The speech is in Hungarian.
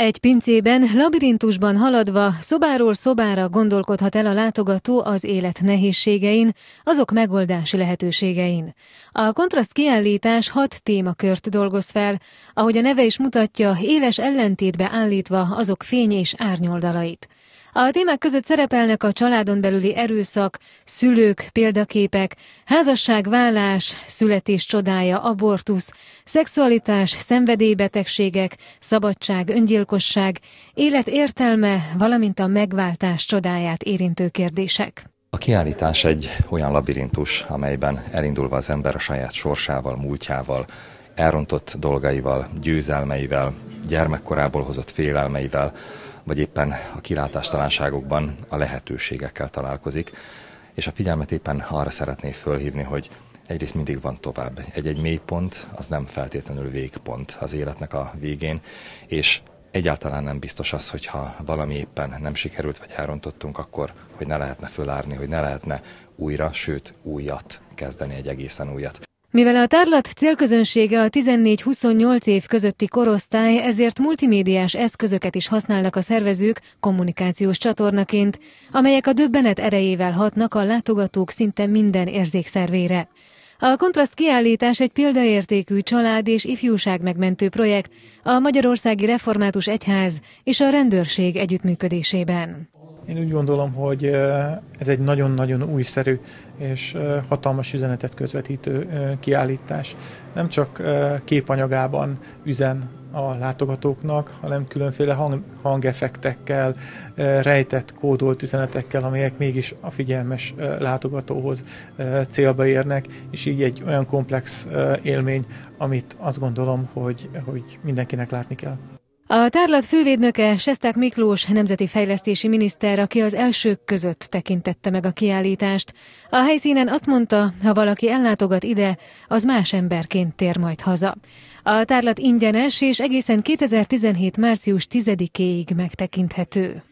Egy pincében, labirintusban haladva, szobáról szobára gondolkodhat el a látogató az élet nehézségein, azok megoldási lehetőségein. A kontraszt kiállítás hat témakört dolgoz fel, ahogy a neve is mutatja, éles ellentétbe állítva azok fény és árnyoldalait. A témák között szerepelnek a családon belüli erőszak, szülők, példaképek, házasság, vállás, születés csodája, abortusz, szexualitás, szenvedélybetegségek, szabadság, öngyilkosság, élet értelme, valamint a megváltás csodáját érintő kérdések. A kiállítás egy olyan labirintus, amelyben elindulva az ember a saját sorsával, múltjával, elrontott dolgaival, győzelmeivel, gyermekkorából hozott félelmeivel, vagy éppen a kilátástalanságokban a lehetőségekkel találkozik, és a figyelmet éppen arra szeretné fölhívni, hogy egyrészt mindig van tovább. Egy-egy mélypont az nem feltétlenül végpont az életnek a végén, és egyáltalán nem biztos az, hogyha valami éppen nem sikerült, vagy elrontottunk, akkor hogy ne lehetne fölárni, hogy ne lehetne újra, sőt újat kezdeni, egy egészen újat. Mivel a tárlat célközönsége a 14-28 év közötti korosztály, ezért multimédiás eszközöket is használnak a szervezők kommunikációs csatornaként, amelyek a döbbenet erejével hatnak a látogatók szinte minden érzékszervére. A kontraszt kiállítás egy példaértékű család és ifjúság megmentő projekt a Magyarországi Református Egyház és a rendőrség együttműködésében. Én úgy gondolom, hogy ez egy nagyon-nagyon újszerű és hatalmas üzenetet közvetítő kiállítás. Nem csak képanyagában üzen a látogatóknak, hanem különféle hang, hangefektekkel, rejtett kódolt üzenetekkel, amelyek mégis a figyelmes látogatóhoz célba érnek, és így egy olyan komplex élmény, amit azt gondolom, hogy, hogy mindenkinek látni kell. A tárlat fővédnöke Sesták Miklós, nemzeti fejlesztési miniszter, aki az elsők között tekintette meg a kiállítást. A helyszínen azt mondta, ha valaki ellátogat ide, az más emberként tér majd haza. A tárlat ingyenes és egészen 2017. március 10-éig megtekinthető.